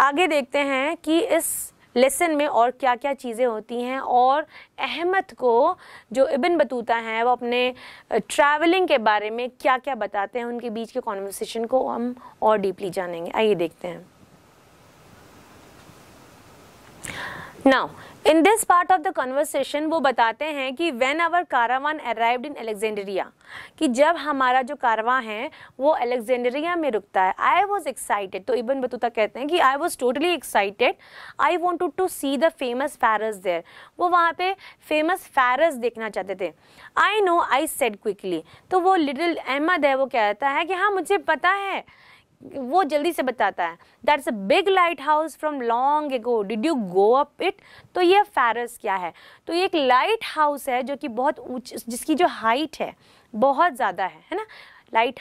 आगे देखते हैं कि इस लेसन में और क्या क्या चीज़ें होती हैं और अहमद को जो इबन बतूता हैं वो अपने ट्रैवलिंग के बारे में क्या क्या बताते हैं उनके बीच के कॉन्वर्सेशन को हम और डीपली जानेंगे आइए देखते हैं now in this part of the conversation वो बताते हैं कि when our caravan arrived in Alexandria कि जब हमारा जो कारवा है वो अलेक्जेंड्रिया में रुकता है आई वॉज एक्साइटेड तो इबन बतूता कहते हैं कि I was totally excited I want to see the famous Pharos there वो वहाँ पे फेमस फैरस देखना चाहते थे I know I said quickly तो वो लिटिल अहमद है वो कहता है कि हाँ मुझे पता है वो जल्दी से बताता है that's a big lighthouse from long ago did you go up it तो ये फैरस क्या है तो ये एक लाइट हाउस है जो कि बहुत ऊँच जिसकी जो हाइट है बहुत ज़्यादा है है ना लाइट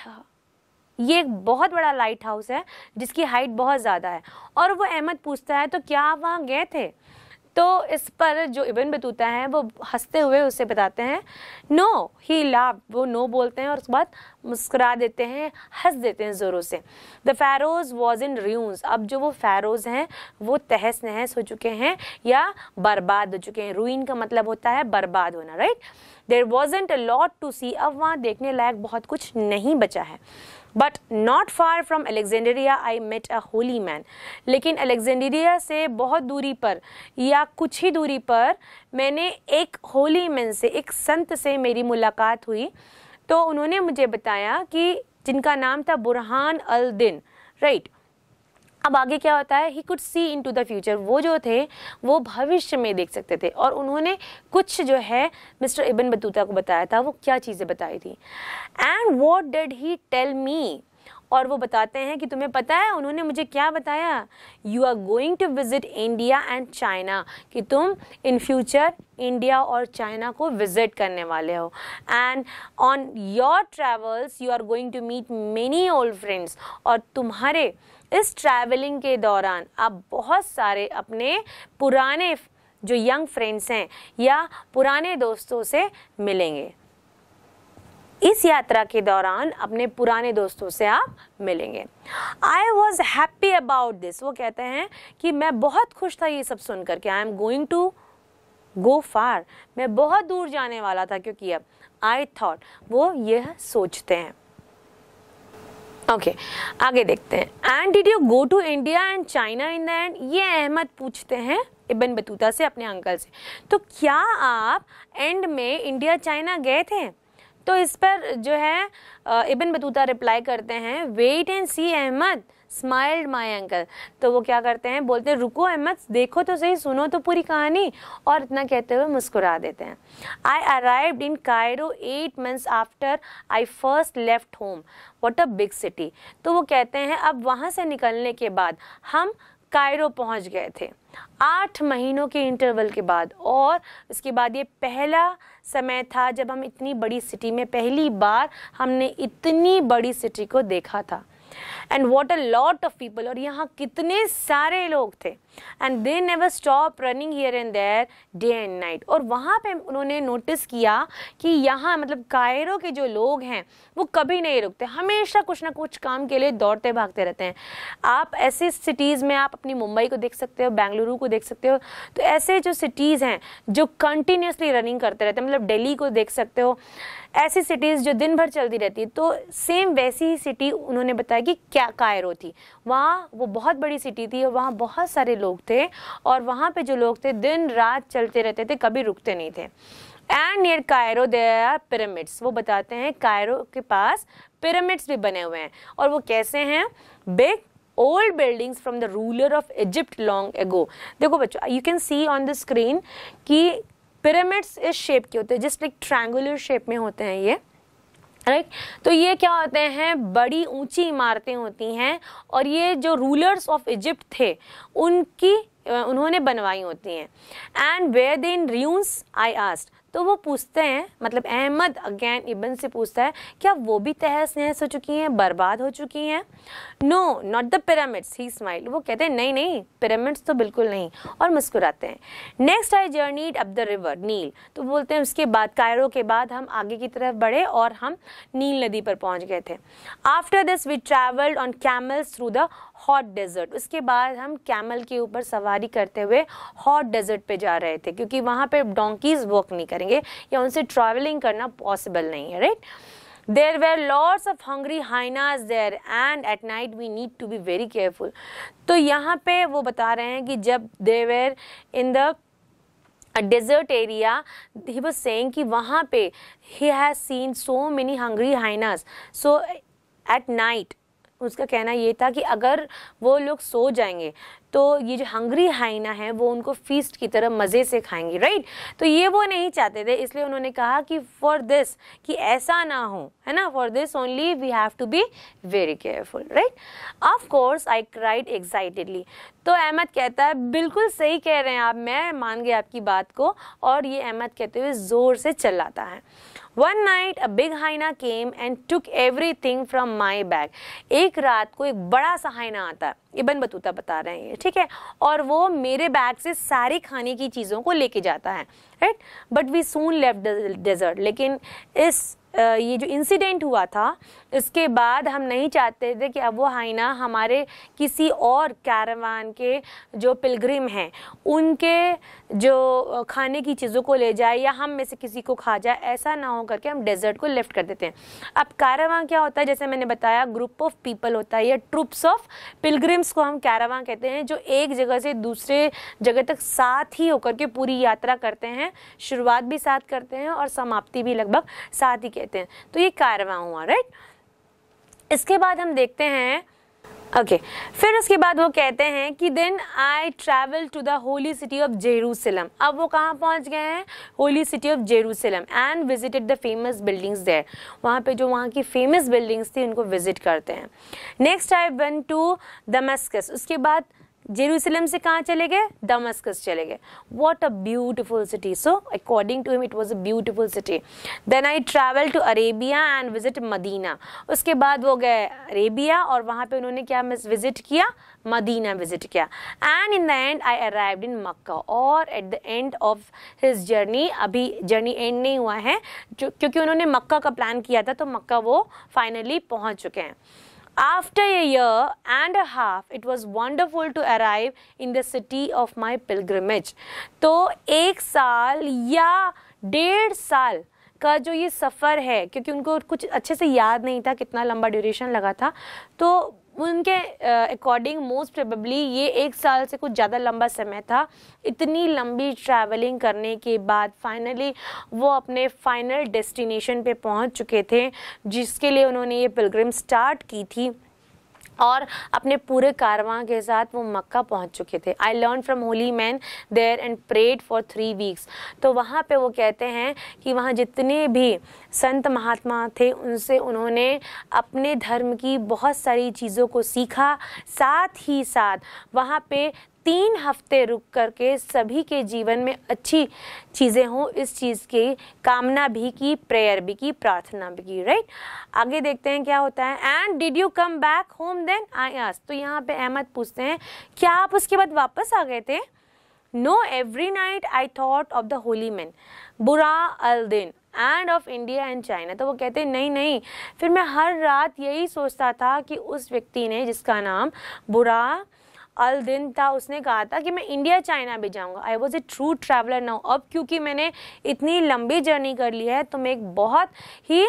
ये एक बहुत बड़ा लाइट हाउस है जिसकी हाइट बहुत ज़्यादा है और वो अहमद पूछता है तो क्या आप वहाँ गए थे तो इस पर जो इबन बतूता है वो हंसते हुए उसे बताते हैं नो ही लाव वो नो बोलते हैं और उसके बाद मुस्करा देते हैं हंस देते हैं ज़ोरों से द फ़ैरोज़ वॉज इन र्यूज़ अब जो वो फ़ैरोज़ हैं वो तहस नहस हो चुके हैं या बर्बाद हो चुके हैं रूइन का मतलब होता है बर्बाद होना right there wasn't a lot to see अब वहाँ देखने लायक बहुत कुछ नहीं बचा है but not far from Alexandria I met a holy man लेकिन अलेक्जेंड्रिया से बहुत दूरी पर या कुछ ही दूरी पर मैंने एक होली मैन से एक संत से मेरी मुलाकात हुई तो उन्होंने मुझे बताया कि जिनका नाम था बुरहान अल दिन राइट अब आगे क्या होता है he could see into the future वो जो थे वो भविष्य में देख सकते थे और उन्होंने कुछ जो है मिस्टर इबन बतूता को बताया था वो क्या चीज़ें बताई थी and what did he tell me और वो बताते हैं कि तुम्हें पता है उन्होंने मुझे क्या बताया you are going to visit India and China कि तुम इन फ्यूचर इंडिया और चाइना को विज़िट करने वाले हो and on your travels you are going to meet many old friends और तुम्हारे इस ट्रैवलिंग के दौरान आप बहुत सारे अपने पुराने जो यंग फ्रेंड्स हैं या पुराने दोस्तों से मिलेंगे इस यात्रा के दौरान अपने पुराने दोस्तों से आप मिलेंगे I was happy about this वो कहते हैं कि मैं बहुत खुश था ये सब सुन करके I am going to go far मैं बहुत दूर जाने वाला था क्योंकि अब आई थॉट वो यह सोचते हैं ओके okay, आगे देखते हैं and did you go to India and China in the end ये अहमद पूछते हैं इबन बतूता से अपने अंकल से तो क्या आप एंड में इंडिया चाइना गए थे तो इस पर जो है इबन बतूता रिप्लाई करते हैं wait and see Ahmad smiled my uncle तो वो क्या करते हैं बोलते हैं रुको अहमद देखो तो सही सुनो तो पूरी कहानी और इतना कहते हुए मुस्कुरा देते हैं I arrived in Cairo eight months after I first left home what a big city तो वो कहते हैं अब वहाँ से निकलने के बाद हम कायरो पहुँच गए थे आठ महीनों के इंटरवल के बाद और उसके बाद ये पहला समय था जब हम इतनी बड़ी सिटी में पहली बार हमने इतनी बड़ी सिटी को देखा था and what a lot of people और यहाँ कितने सारे लोग थे and they never stop running here and there day and night और वहाँ पे उन्होंने नोटिस किया कि यहाँ मतलब कायरो के जो लोग हैं वो कभी नहीं रुकते हमेशा कुछ ना कुछ काम के लिए दौड़ते भागते रहते हैं आप ऐसे सिटीज़ में आप अपनी मुंबई को देख सकते हो बेंगलुरु को देख सकते हो तो ऐसे जो सिटीज़ हैं जो कंटिन्यूसली रनिंग करते रहते हैं मतलब दिल्ली को देख सकते हो ऐसी सिटीज़ जो दिन भर चलती रहती तो सेम वैसी ही सिटी उन्होंने बताया कि क्या कायरो थी वहाँ वो बहुत बड़ी सिटी थी और वहाँ बहुत सारे लोग थे और वहाँ पे जो लोग थे दिन रात चलते रहते थे कभी रुकते नहीं थे एंड नियर कायरो पिरामिड्स वो बताते हैं कायरो के पास पिरामिड्स भी बने हुए हैं और वो कैसे हैं big old buildings from the ruler of Egypt long ago देखो बच्चों you can see on the screen कि पिरामिड्स इस शेप के होते हैं जिस लाइक ट्रैंगुलर शेप में होते हैं ये राइट right? तो ये क्या होते हैं बड़ी ऊंची इमारतें होती हैं और ये जो रूलर्स ऑफ इजिप्ट थे उनकी उन्होंने बनवाई होती हैं and Veda in रियूंस I asked तो वो पूछते हैं मतलब अहमद अगैन इबन से पूछता है क्या वो भी तहस नहस हो चुकी हैं बर्बाद हो चुकी हैं no not the pyramids he smiled वो कहते हैं नहीं नहीं पिरामिड्स तो बिल्कुल नहीं और मुस्कुराते हैं next I journey up the river Nile तो बोलते हैं उसके बाद कायरों के बाद हम आगे की तरफ बढ़े और हम नील नदी पर पहुंच गए थे after this we travelled on camels through the hot desert उसके बाद हम कैमल के ऊपर सवारी करते हुए हॉट डेजर्ट पे जा रहे थे क्योंकि वहाँ पे डोंकीज वॉक नहीं करेंगे या उनसे ट्रैवलिंग करना पॉसिबल नहीं है right there were lords of hungry hyenas there and at night we need to be very careful तो यहाँ पे वो बता रहे हैं कि जब they were in the desert area he was saying कि वहाँ पे he has seen so many hungry hyenas so at night उसका कहना ये था कि अगर वो लोग सो जाएंगे तो ये जो हंगरी हाइना है वो उनको फीस्ट की तरह मज़े से खाएंगे राइट तो ये वो नहीं चाहते थे इसलिए उन्होंने कहा कि फॉर दिस कि ऐसा ना हो है ना for this only we have to be very careful right of course I cried excitedly तो अहमद कहता है बिल्कुल सही कह रहे हैं आप मैं मान गया आपकी बात को और ये अहमद कहते हुए ज़ोर से चिल्लाता है one night a big hyena came and took everything from my bag एक रात को एक बड़ा सा हाइना आता है इबन बतूता बता रहे हैं ठीक है और वो मेरे बैग से सारी खाने की चीज़ों को लेके जाता है right but we soon left desert लेकिन इस ये जो इंसिडेंट हुआ था इसके बाद हम नहीं चाहते थे कि अब वो हाइना हमारे किसी और कैरवान के जो पिलग्रिम हैं उनके जो खाने की चीज़ों को ले जाए या हम में से किसी को खा जाए ऐसा ना हो करके हम डेजर्ट को लेफ्ट कर देते हैं अब कारवां क्या होता है जैसे मैंने बताया ग्रुप ऑफ पीपल होता है या ट्रुप्स ऑफ पिलग्रिम्स को हम कारवां कहते हैं जो एक जगह से दूसरे जगह तक साथ ही होकर के पूरी यात्रा करते हैं शुरुआत भी साथ करते हैं और समाप्ति भी लगभग साथ ही कहते हैं तो ये कारवां हुआ राइट इसके बाद हम देखते हैं ओके okay. फिर उसके बाद वो कहते हैं कि then I travel to the holy city of Jerusalem अब वो कहाँ पहुँच गए हैं holy city of Jerusalem and visited the famous buildings there वहाँ पे जो वहाँ की फेमस बिल्डिंग्स थी उनको विजिट करते हैं next I went to Damascus उसके बाद जेरूसलम से कहाँ चले गए दमस्कस चले गए what a beautiful city so according to him it was a beautiful city then I travel to Arabia and visit Medina उसके बाद वो गए अरेबिया और वहाँ पे उन्होंने क्या विजिट किया मदीना विजिट किया and in the end I arrive in Mecca और at the end of his journey अभी जर्नी एंड नहीं हुआ है क्योंकि उन्होंने मक्का का प्लान किया था तो मक्का वो फाइनली पहुँच चुके हैं After a year and a half, it was wonderful to arrive in the city of my pilgrimage. तो एक साल या डेढ़ साल का जो ये सफ़र है क्योंकि उनको कुछ अच्छे से याद नहीं था कितना लंबा ड्यूरेशन लगा था तो उनके अकॉर्डिंग मोस्ट प्रोबेबली ये एक साल से कुछ ज़्यादा लंबा समय था इतनी लंबी ट्रैवलिंग करने के बाद फाइनली वो अपने फाइनल डेस्टिनेशन पे पहुंच चुके थे जिसके लिए उन्होंने ये पिलग्रिम स्टार्ट की थी और अपने पूरे कारवां के साथ वो मक्का पहुंच चुके थे I learn from holy man there and prayed for three weeks तो वहाँ पे वो कहते हैं कि वहाँ जितने भी संत महात्मा थे उनसे उन्होंने अपने धर्म की बहुत सारी चीज़ों को सीखा साथ ही साथ वहाँ पे तीन हफ्ते रुक करके सभी के जीवन में अच्छी चीज़ें हों इस चीज़ की कामना भी की प्रेयर भी की प्रार्थना भी की राइट आगे देखते हैं क्या होता है and did you come back home then I आस तो यहाँ पे अहमद पूछते हैं क्या आप उसके बाद वापस आ गए थे no every night I thought of the holy man Burhan al Din and of India and China तो वो कहते हैं नहीं नहीं फिर मैं हर रात यही सोचता था कि उस व्यक्ति ने जिसका नाम बुरा अल दिन था उसने कहा था कि मैं इंडिया चाइना भी जाऊँगा I was a true traveller now अब क्योंकि मैंने इतनी लंबी जर्नी कर ली है तो मैं एक बहुत ही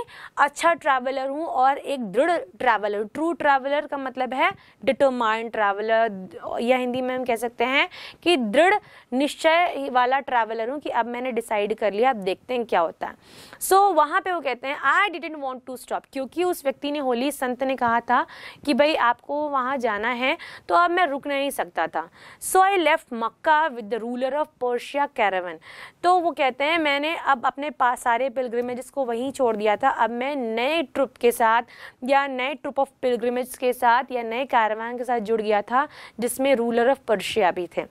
अच्छा ट्रैवलर हूँ और एक दृढ़ ट्रैवलर ट्रू ट्रैवलर का मतलब है डिटोमाइन ट्रैवलर या हिंदी में हम कह सकते हैं कि दृढ़ निश्चय वाला ट्रैवलर हूँ कि अब मैंने डिसाइड कर लिया अब देखते हैं क्या होता है सो so, वहाँ पे वो कहते हैं I didn't want to stop क्योंकि उस व्यक्ति ने होली संत ने कहा था कि भाई आपको वहाँ जाना है तो अब मैं रुकने नहीं सकता था so I left Mecca with the ruler of Persia caravan तो वो कहते हैं मैंने अब अपने पास सारे पिलग्रिमेज को वहीं छोड़ दिया था अब मैं नए ट्रुप के साथ या नए ट्रुप ऑफ पिलग्रिमेज के साथ या नए कैरावान के साथ जुड़ गया था जिसमें रूलर ऑफ पर्शिया भी थे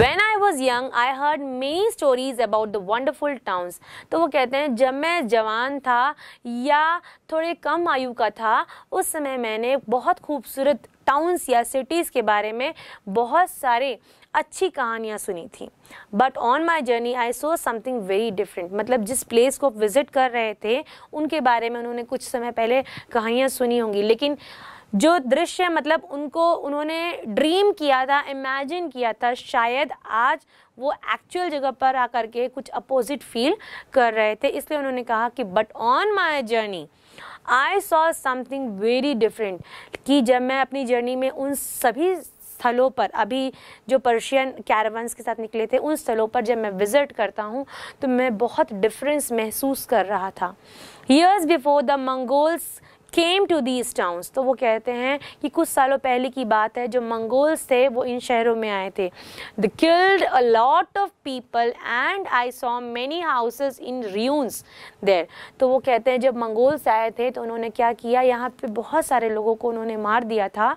When I was young, I heard many stories about the wonderful towns. तो वो कहते हैं जब मैं जवान था या थोड़े कम आयु का था उस समय मैंने बहुत खूबसूरत टाउन्स या सिटीज़ के बारे में बहुत सारे अच्छी कहानियाँ सुनी थी but on my journey I saw something very different मतलब जिस प्लेस को विज़िट कर रहे थे उनके बारे में उन्होंने कुछ समय पहले कहानियाँ सुनी होंगी लेकिन जो दृश्य मतलब उनको उन्होंने ड्रीम किया था इमेजिन किया था शायद आज वो एक्चुअल जगह पर आकर के कुछ अपोजिट फील कर रहे थे इसलिए उन्होंने कहा कि but on my journey I saw something very different कि जब मैं अपनी जर्नी में उन सभी स्थलों पर अभी जो पर्शियन कैरवंस के साथ निकले थे उन स्थलों पर जब मैं विज़िट करता हूँ तो मैं बहुत डिफरेंस महसूस कर रहा था years before the Mongols came to these towns तो वो कहते हैं कि कुछ सालों पहले की बात है जो मंगोल्स थे वो इन शहरों में आए थे they killed a lot of people and I saw many houses in ruins there तो वो कहते हैं जब मंगोल्स आए थे तो उन्होंने क्या किया यहाँ पे बहुत सारे लोगों को उन्होंने मार दिया था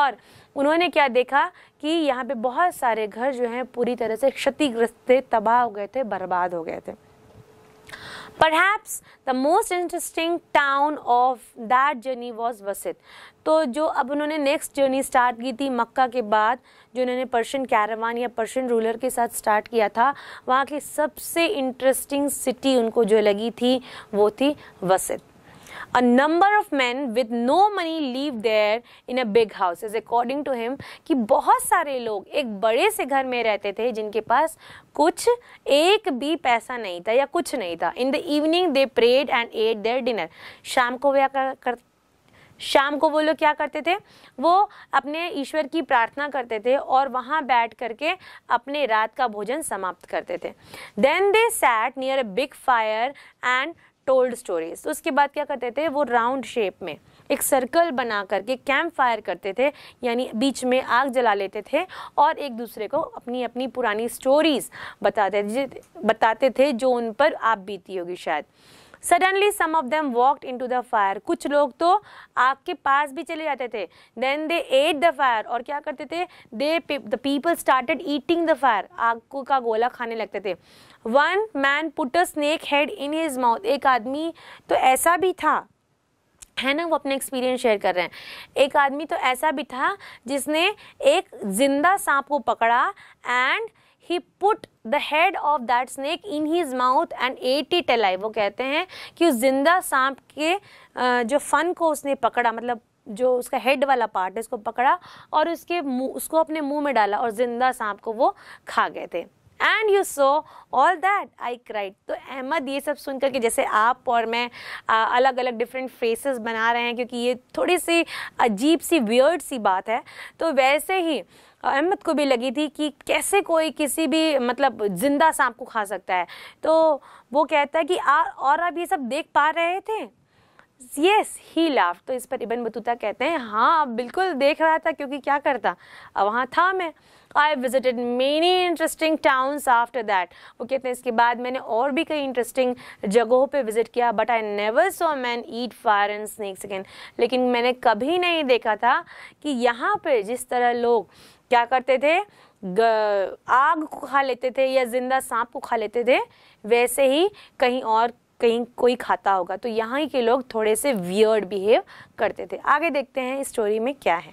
और उन्होंने क्या देखा कि यहाँ पे बहुत सारे घर जो हैं पूरी तरह से क्षतिग्रस्त थे तबाह हो गए थे बर्बाद हो गए थे perhaps the most interesting town of that journey was Wasit तो जो अब उन्होंने नेक्स्ट जर्नी स्टार्ट की थी मक्का के बाद जो उन्होंने पर्शियन कैरवान या पर्शियन रूलर के साथ स्टार्ट किया था वहाँ की सबसे इंटरेस्टिंग सिटी उनको जो लगी थी वो थी Wasit number of men men no many live there in a big house houses according to him कि बहुत सारे लोग एक बड़े से घर में रहते थे जिनके पास कुछ एक भी पैसा नहीं था या कुछ नहीं था in the evening they prayed and ate their dinner शाम को वे कर, कर शाम को वो लोग क्या करते थे वो अपने ईश्वर की प्रार्थना करते थे और वहाँ बैठ करके अपने रात का भोजन समाप्त करते थे then they sat near a big fire and told stories तो उसके बाद क्या करते थे वो राउंड शेप में एक सर्कल बना करके कैंप फायर करते थे यानी बीच में आग जला लेते थे और एक दूसरे को अपनी अपनी पुरानी स्टोरीज बताते बताते थे जो उन पर आप बीती होगी शायद suddenly some of them walked into the fire कुछ लोग तो आग के पास भी चले जाते थे then they ate the fire और क्या करते थे they the people started eating the fire आग को का गोला खाने लगते थे one man put a snake head in his mouth एक आदमी तो ऐसा भी था है ना वो अपने एक्सपीरियंस शेयर कर रहे हैं एक आदमी तो ऐसा भी था जिसने एक जिंदा सांप को पकड़ा and he put the head of that snake in his mouth and ate it alive वो कहते हैं कि उस जिंदा सांप के जो फन को उसने पकड़ा मतलब जो उसका हेड वाला पार्ट है उसको पकड़ा और उसके उसको अपने मुंह में डाला और जिंदा सांप को वो खा गए थे and you saw all that I cried तो अहमद ये सब सुन के जैसे आप और मैं अलग अलग डिफरेंट फेसेस बना रहे हैं क्योंकि ये थोड़ी सी अजीब सी वियर्ड सी बात है तो वैसे ही अहमद को भी लगी थी कि कैसे कोई किसी भी मतलब ज़िंदा सांप को खा सकता है तो वो कहता है कि आ, और आप ये सब देख पा रहे थे येस ही लाफ तो इस पर इबन बतूता कहते हैं हाँ बिल्कुल देख रहा था क्योंकि क्या करता वहाँ था मैं I visited many interesting towns after that वो कहते हैं इसके बाद मैंने और भी कई इंटरेस्टिंग जगहों पे विज़िट किया but I never saw man eat fire and snakes again लेकिन मैंने कभी नहीं देखा था कि यहाँ पे जिस तरह लोग क्या करते थे आग को खा लेते थे या जिंदा सांप को खा लेते थे वैसे ही कहीं और कहीं कोई खाता होगा तो यहाँ के लोग थोड़े से वियर्ड बिहेव करते थे आगे देखते हैं इस स्टोरी में क्या है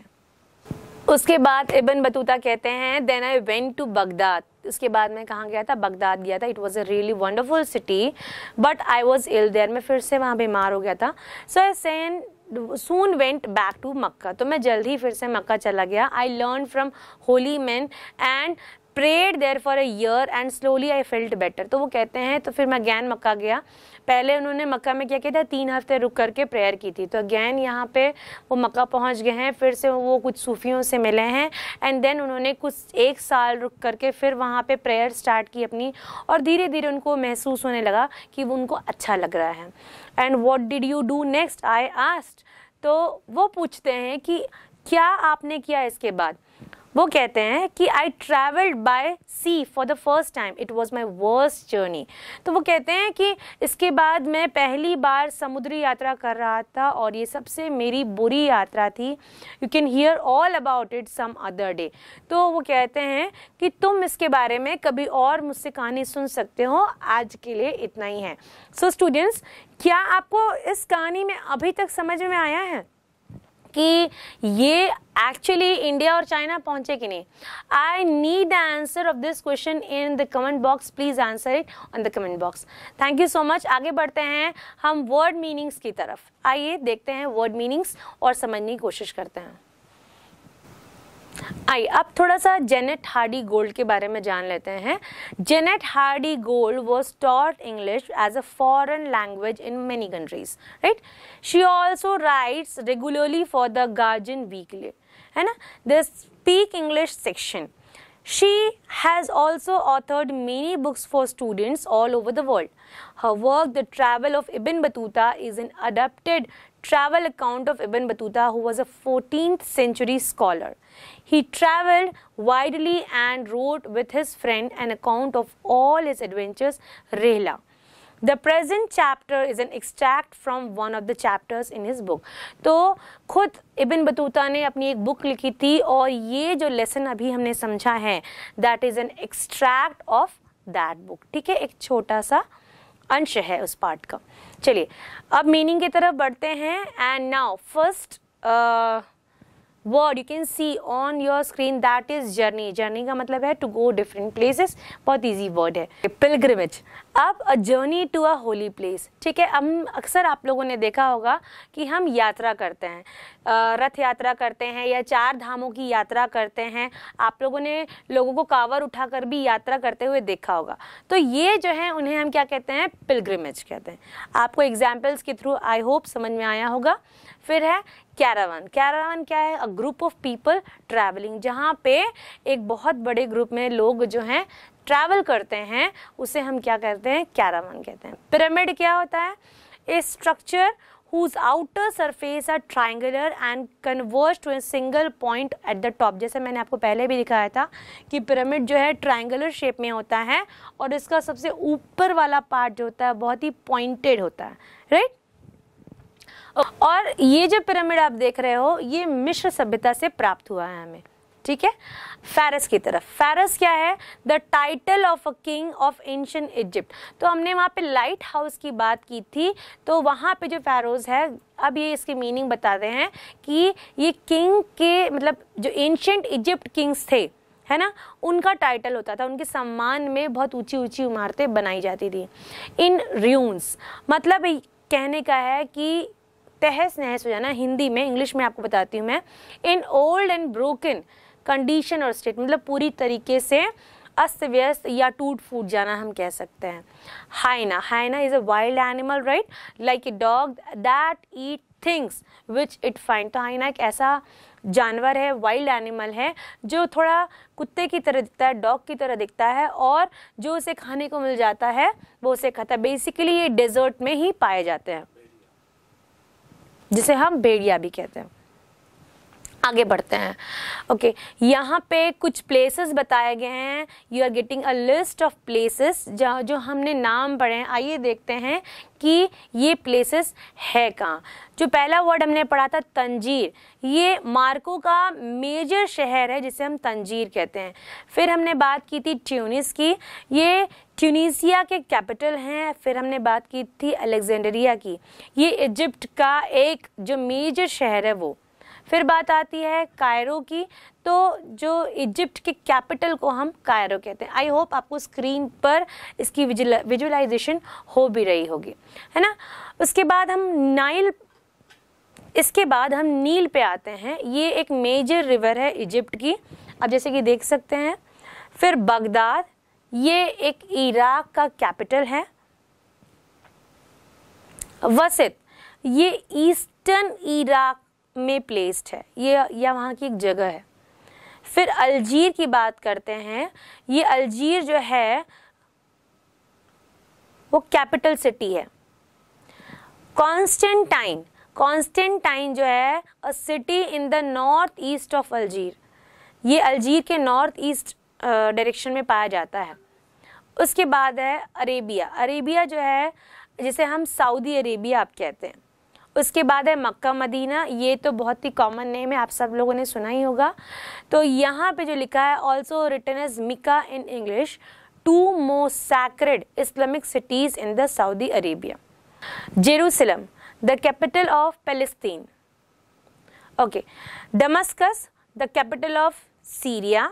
उसके बाद इबन बतूता कहते हैं then I went to Baghdad उसके बाद मैं कहाँ गया था बगदाद गया था it was a really wonderful city but I was ill there मैं फिर से वहाँ बीमार हो गया था so I send soon went back to Mecca तो मैं जल्द ही फिर से मक्का चला गया I learn from holy man and prayed there for a year and slowly I felt better तो वो कहते हैं तो फिर मैं अगैन मक्का गया पहले उन्होंने मक्का में क्या किया था तीन हफ्ते रुक करके प्रेयर की थी तो अगैन यहाँ पे वो मक्का पहुँच गए हैं फिर से वो कुछ सूफियों से मिले हैं एंड देन उन्होंने कुछ एक साल रुक करके फिर वहाँ पर प्रेयर स्टार्ट की अपनी और धीरे धीरे उनको महसूस होने लगा कि वो उनको अच्छा लग रहा है and what did you do next I asked तो वो पूछते हैं कि क्या आपने किया इसके बाद वो कहते हैं कि I travelled by sea for the first time it was my worst journey तो वो कहते हैं कि इसके बाद मैं पहली बार समुद्री यात्रा कर रहा था और ये सबसे मेरी बुरी यात्रा थी you can hear all about it some other day तो वो कहते हैं कि तुम इसके बारे में कभी और मुझसे कहानी सुन सकते हो आज के लिए इतना ही है सो so, स्टूडेंट्स क्या आपको इस कहानी में अभी तक समझ में आया है कि ये एक्चुअली इंडिया और चाइना पहुंचे कि नहीं I need the answer of this question in the comment box please answer it on the comment box thank you so much आगे बढ़ते हैं हम वर्ड मीनिंग्स की तरफ आइए देखते हैं वर्ड मीनिंग्स और समझने की कोशिश करते हैं आइए अब थोड़ा सा जेनेट हार्डी गोल्ड के बारे में जान लेते हैं Janet Hardy Gould was taught English as a foreign language in many countries right she also writes regularly for the Guardian Weekly है ना the Speak English section She has also authored many books for students all over the world. Her work, The Travel of Ibn Battuta, is an adapted travel account of Ibn Battuta, who was a 14th century scholar. He traveled widely and wrote with his friend an account of all his adventures, Rehla. The present chapter is an extract from one of the chapters in his book तो खुद Ibn Battuta ने अपनी एक book लिखी थी और ये जो लेसन अभी हमने समझा है that is an extract of that book ठीक है एक छोटा सा अंश है उस पार्ट का चलिए अब मीनिंग की तरफ बढ़ते हैं and now first word you can see on your screen that is journey journey का मतलब है टू गो डिफरेंट प्लेसेस बहुत ईजी वर्ड है पिलग्रिमेज अब a journey to a holy place ठीक है हम अक्सर आप लोगों ने देखा होगा कि हम यात्रा करते हैं रथ यात्रा करते हैं या चार धामों की यात्रा करते हैं आप लोगों ने लोगों को कावर उठाकर भी यात्रा करते हुए देखा होगा तो ये जो है उन्हें हम क्या कहते हैं पिलग्रिमेज कहते हैं आपको एग्जाम्पल्स के थ्रू आई होप समझ में आया होगा फिर है कैरावन कैरावन क्या है a group of people travelling जहाँ पे एक बहुत बड़े ग्रुप में लोग जो हैं ट्रैवल करते हैं उसे हम क्या कहते हैं कैरावन कहते हैं पिरामिड क्या होता है a structure whose outer surface are triangular and converge to a single point at the top जैसे मैंने आपको पहले भी दिखाया था कि पिरामिड जो है ट्राइंगुलर शेप में होता है और इसका सबसे ऊपर वाला पार्ट जो होता है बहुत ही पॉइंटेड होता है राइट और ये जो पिरामिड आप देख रहे हो ये मिश्र सभ्यता से प्राप्त हुआ है हमें ठीक है फेरस की तरफ फेरस क्या है the title of a king of ancient Egypt तो हमने वहाँ पे लाइट हाउस की बात की थी तो वहाँ पे जो फेरोज है अब ये इसकी मीनिंग बताते हैं कि ये किंग के मतलब जो एंशंट इजिप्ट किंग्स थे है ना उनका टाइटल होता था उनके सम्मान में बहुत ऊंची ऊंची इमारतें बनाई जाती थी इन र्यून्स मतलब कहने का है कि तहस नहस हो जाना हिंदी में इंग्लिश में आपको बताती हूँ मैं in old and broken condition और स्टेट मतलब पूरी तरीके से अस्त व्यस्त या टूट फूट जाना हम कह सकते हैं hyena hyena is a wild animal right like a dog that eat things which it find तो हाइना एक ऐसा जानवर है वाइल्ड एनिमल है जो थोड़ा कुत्ते की तरह दिखता है डॉग की तरह दिखता है और जो उसे खाने को मिल जाता है वो उसे खाता है बेसिकली ये डेजर्ट में ही पाए जाते हैं जिसे हम बेड़िया भी कहते हैं आगे बढ़ते हैं ओके okay, यहाँ पे कुछ प्लेसेस बताए गए हैं you are getting a list of places जहाँ जो हमने नाम पढ़े हैं आइए देखते हैं कि ये प्लेसेस है कहाँ जो पहला वर्ड हमने पढ़ा था तंजीर ये मार्को का मेजर शहर है जिसे हम तंजीर कहते हैं फिर हमने बात की थी ट्यूनिस की ये ट्यूनिसिया के कैपिटल हैं फिर हमने बात की थी अलेक्जेंड्रिया की ये इजिप्ट का एक जो मेजर शहर है वो फिर बात आती है कायरो की तो जो इजिप्ट के कैपिटल को हम कायरो कहते हैं आई होप आपको स्क्रीन पर इसकी विजुअलाइजेशन हो भी रही होगी है ना उसके बाद हम नाइल इसके बाद हम नील पे आते हैं ये एक मेजर रिवर है इजिप्ट की आप जैसे कि देख सकते हैं फिर बगदाद ये एक इराक का कैपिटल है वसित ये ईस्टर्न इराक में प्लेस्ड है ये या वहाँ की एक जगह है फिर अलजीर की बात करते हैं ये अलजीर जो है वो कैपिटल सिटी है कॉन्स्टेंटाइन कॉन्स्टेंटाइन जो है a city in the north east of Algiers ये अलजीर के नॉर्थ ईस्ट डायरेक्शन में पाया जाता है उसके बाद है अरेबिया अरेबिया जो है जिसे हम सऊदी अरेबिया आप कहते हैं उसके बाद है मक्का मदीना ये तो बहुत ही कॉमन नेम है आप सब लोगों ने सुना ही होगा तो यहाँ पे जो लिखा है also written as Mecca in English two most sacred Islamic cities in the Saudi Arabia Jerusalem the capital of Palestine okay Damascus the capital of Syria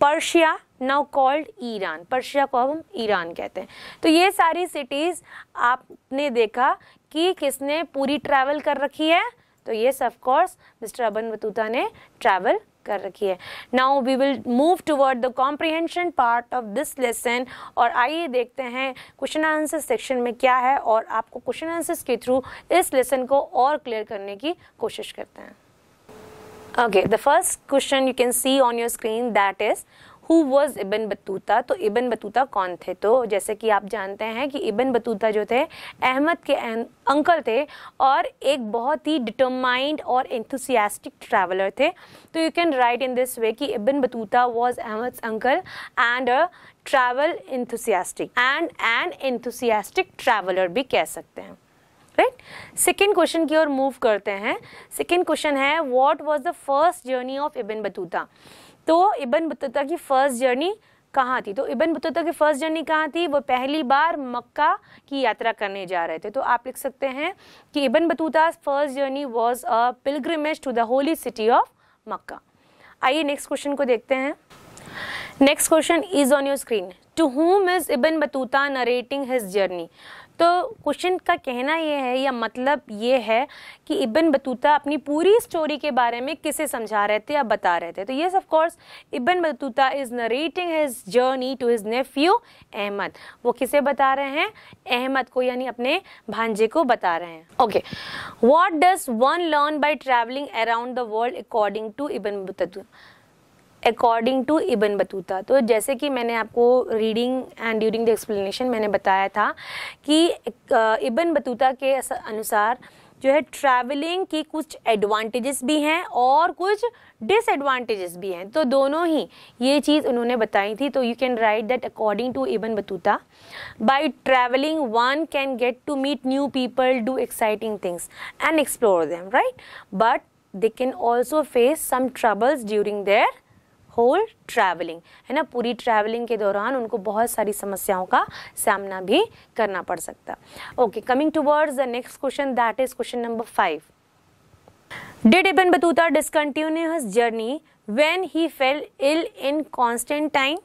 Persia now called Iran Persia को अब हम Iran कहते हैं तो ये सारी cities आपने देखा कि किसने पूरी ट्रैवल कर रखी है तो ये of course mister Ibn Battuta ने ट्रैवल कर रखी है now we will move toward the comprehension part of this lesson और आइए देखते हैं क्वेश्चन आंसर सेक्शन में क्या है और आपको क्वेश्चन आंसर्स के थ्रू इस लेसन को और क्लियर करने की कोशिश करते हैं okay the first question you can see on your screen that is who was Ibn Battuta तो इबन बतूता कौन थे तो जैसे कि आप जानते हैं कि इबन बतूता जो थे अहमद के अंकल थे और एक बहुत ही डिटरमाइंड और एंथुसियास्टिक ट्रैवलर थे तो you can write in this way कि Ibn Battuta was Ahmad uncle and a travel enthusiastic and and enthusiastic traveller भी कह सकते हैं राइट सेकेंड क्वेश्चन की ओर मूव करते हैं सेकेंड क्वेश्चन है what was the first journey of Ibn Battuta तो इबन बतूता की फ़र्स्ट जर्नी कहाँ थी तो इबन बतूता की फ़र्स्ट जर्नी कहाँ थी वो पहली बार मक्का की यात्रा करने जा रहे थे तो आप लिख सकते हैं कि Ibn Battuta first journey was a pilgrimage to the holy city of Mecca आइए नेक्स्ट क्वेश्चन को देखते हैं next question is on your screen to whom is Ibn Battuta narrating his journey तो क्वेश्चन का कहना यह है या मतलब ये है कि इबन बतूता अपनी पूरी स्टोरी के बारे में किसे समझा रहे थे या बता रहे थे तो yes of course Ibn Battuta is narrating his journey to his nephew Ahmad वो किसे बता रहे हैं अहमद को यानी अपने भांजे को बता रहे हैं okay what does one learn by travelling around the world according to Ibn Battuta according to Ibn Battuta तो जैसे कि मैंने आपको reading and during the explanation मैंने बताया था कि इबन बतूता के अनुसार जो है ट्रैवलिंग की कुछ एडवांटेजेस भी हैं और कुछ डिसएडवांटेजेस भी हैं तो दोनों ही ये चीज़ उन्होंने बताई थी तो you can write that according to Ibn Battuta by travelling one can get to meet new people do exciting things and explore them right but they can also face some troubles during their whole travelling है ना पूरी travelling के दौरान उनको बहुत सारी समस्याओं का सामना भी करना पड़ सकता okay coming towards the next question that is question number five Did Ibn Battuta his journey when he fell ill in Constantine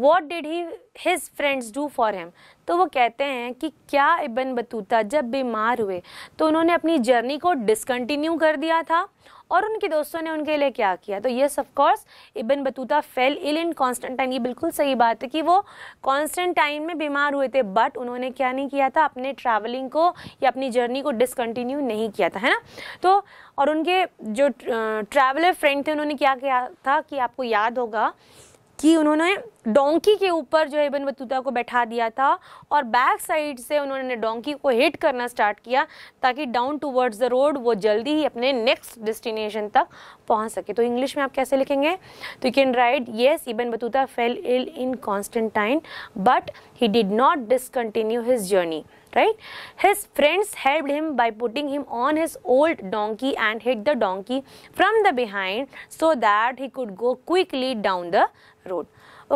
what did he his friends do for him? तो वो कहते हैं कि क्या Ibn Battuta जब बीमार हुए तो उन्होंने अपनी जर्नी को डिसकंटिन्यू कर दिया था और उनके दोस्तों ने उनके लिए क्या किया तो yes of course Ibn Battuta fell ill in Constantine ये बिल्कुल सही बात है कि वो कॉन्स्टेंटाइन में बीमार हुए थे बट उन्होंने क्या नहीं किया था अपने ट्रैवलिंग को या अपनी जर्नी को डिसकंटिन्यू नहीं किया था है ना तो और उनके जो ट्रैवलर फ्रेंड थे उन्होंने क्या किया था कि आपको याद होगा कि उन्होंने डोंकी के ऊपर जो है इबन बतूता को बैठा दिया था और बैक साइड से उन्होंने डोंकी को हिट करना स्टार्ट किया ताकि डाउन टूवर्ड्स द रोड वो जल्दी ही अपने नेक्स्ट डेस्टिनेशन तक पहुंच सके तो इंग्लिश में आप कैसे लिखेंगे तो you can write yes Ibn Battuta fell ill in Constantine but he did not discontinue his journey right his friends helped him by putting him on his old donkey and hit the donkey from the behind so that he could go quickly down the road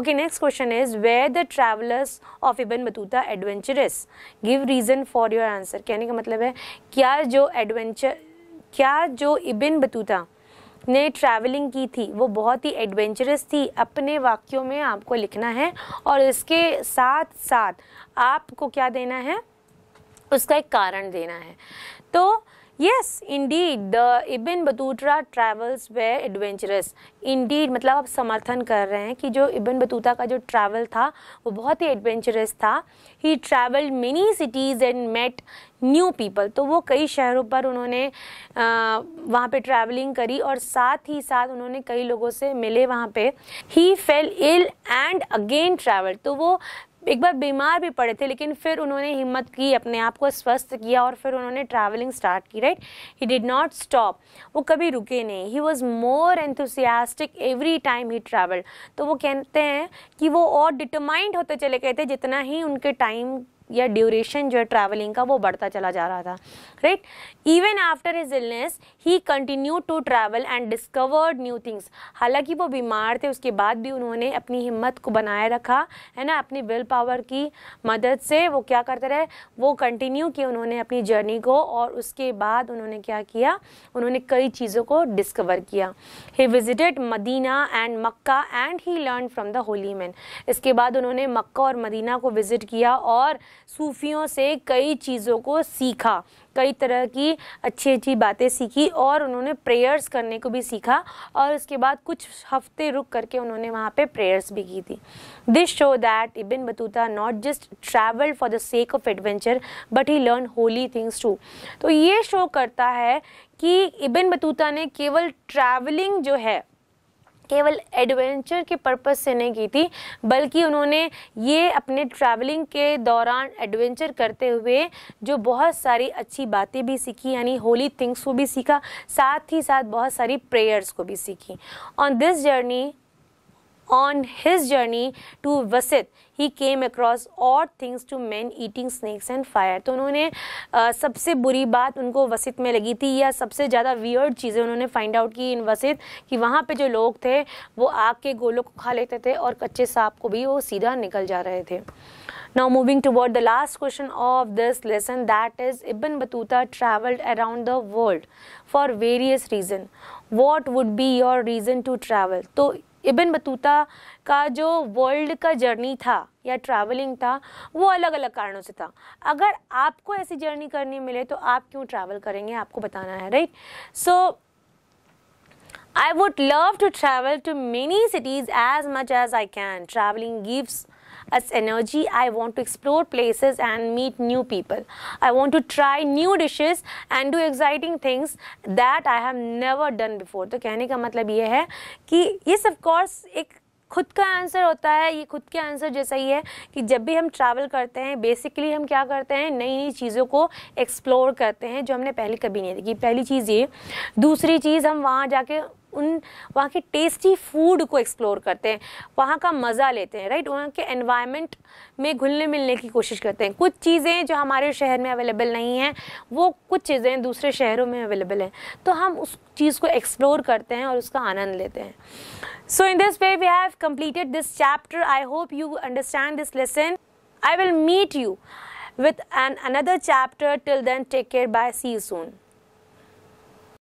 okay next question is where the travelers of ibn battuta adventurous give reason for your answer कहने का मतलब है क्या जो adventure क्या जो Ibn Battuta ने travelling की थी वो बहुत ही एडवेंचरस थी अपने वाक्यों में आपको लिखना है और इसके साथ साथ आपको क्या देना है उसका एक कारण देना है तो yes indeed the Ibn Battuta travels were adventurous indeed मतलब आप समर्थन कर रहे हैं कि जो इबिन बतूता का जो ट्रैवल था वो बहुत ही एडवेंचरस था he travelled many cities and met new people तो वो कई शहरों पर उन्होंने वहाँ पे ट्रैवलिंग करी और साथ ही साथ उन्होंने कई लोगों से मिले वहाँ पे he fell ill and again travel तो वो एक बार बीमार भी पड़े थे लेकिन फिर उन्होंने हिम्मत की अपने आप को स्वस्थ किया और फिर उन्होंने ट्रैवलिंग स्टार्ट की right he did not stop वो कभी रुके नहीं he was more enthusiastic every time he travelled तो वो कहते हैं कि वो और डिटरमाइंड होते चले गए थे जितना ही उनके टाइम या ड्यूरेशन जो है ट्रैवलिंग का वो बढ़ता चला जा रहा था right even after his illness he continue to travel and discovered new things हालांकि वो बीमार थे उसके बाद भी उन्होंने अपनी हिम्मत को बनाए रखा है ना अपनी विल पावर की मदद से वो क्या करते रहे वो कंटिन्यू किए उन्होंने अपनी जर्नी को और उसके बाद उन्होंने क्या किया उन्होंने कई चीज़ों को डिस्कवर किया he visited Medina and Mecca and he learn from the holy man इसके बाद उन्होंने मक्का और मदीना को विजिट किया और सूफियों से कई चीज़ों को सीखा कई तरह की अच्छी अच्छी बातें सीखी और उन्होंने प्रेयर्स करने को भी सीखा और उसके बाद कुछ हफ्ते रुक करके उन्होंने वहाँ पे प्रेयर्स भी की थी this show that Ibn Battuta not just travel for the sake of adventure but he learn holy things too तो ये शो करता है कि इबिन बतूता ने केवल ट्रैवलिंग जो है केवल एडवेंचर के पर्पज़ से नहीं की थी बल्कि उन्होंने ये अपने ट्रैवलिंग के दौरान एडवेंचर करते हुए जो बहुत सारी अच्छी बातें भी सीखी यानी होली थिंग्स को भी सीखा साथ ही साथ बहुत सारी प्रेयर्स को भी सीखी on this journey on his journey to Vasit, he came across odd things to men eating snakes and fire. तो उन्होंने आ, सबसे बुरी बात उनको वसित में लगी थी या सबसे ज़्यादा वियर्ड चीज़ें उन्होंने फाइंड आउट की इन वसित कि वहाँ पे जो लोग थे वो आग के गोलों को खा लेते थे और कच्चे सांप को भी वो सीधा निकल जा रहे थे Now moving toward the last question of this lesson that is Ibn Battuta traveled around the world for various reason. What would be your reason to travel? तो इबन बतूता का जो वर्ल्ड का जर्नी था या travelling था वो अलग अलग कारणों से था अगर आपको ऐसी जर्नी करनी मिले तो आप क्यों ट्रैवल करेंगे आपको बताना है right so I would love to travel to many cities as much as I can travelling gives as energy. I want to explore places and meet new people. I want to try new dishes and do exciting things that I have never done before. to kehne ka matlab ye hai ki yes of course ek खुद का answer होता है ये खुद के answer जैसा ही है कि जब भी हम ट्रैवल करते हैं बेसिकली हम क्या करते हैं नई नई चीज़ों को एक्सप्लोर करते हैं जो हमने पहले कभी नहीं देखी पहली चीज़ ये दूसरी चीज़ हम वहाँ जाके उन वहाँ के टेस्टी फूड को एक्सप्लोर करते हैं वहाँ का मज़ा लेते हैं राइट वहाँ के एनवायरनमेंट में घुलने मिलने की कोशिश करते हैं कुछ चीज़ें जो हमारे शहर में अवेलेबल नहीं हैं वो कुछ चीज़ें दूसरे शहरों में अवेलेबल हैं तो हम उस चीज़ को एक्सप्लोर करते हैं और उसका आनंद लेते हैं so in this way we have completed this chapter I hope you understand this lesson I will meet you with an another chapter till then take care bye see soon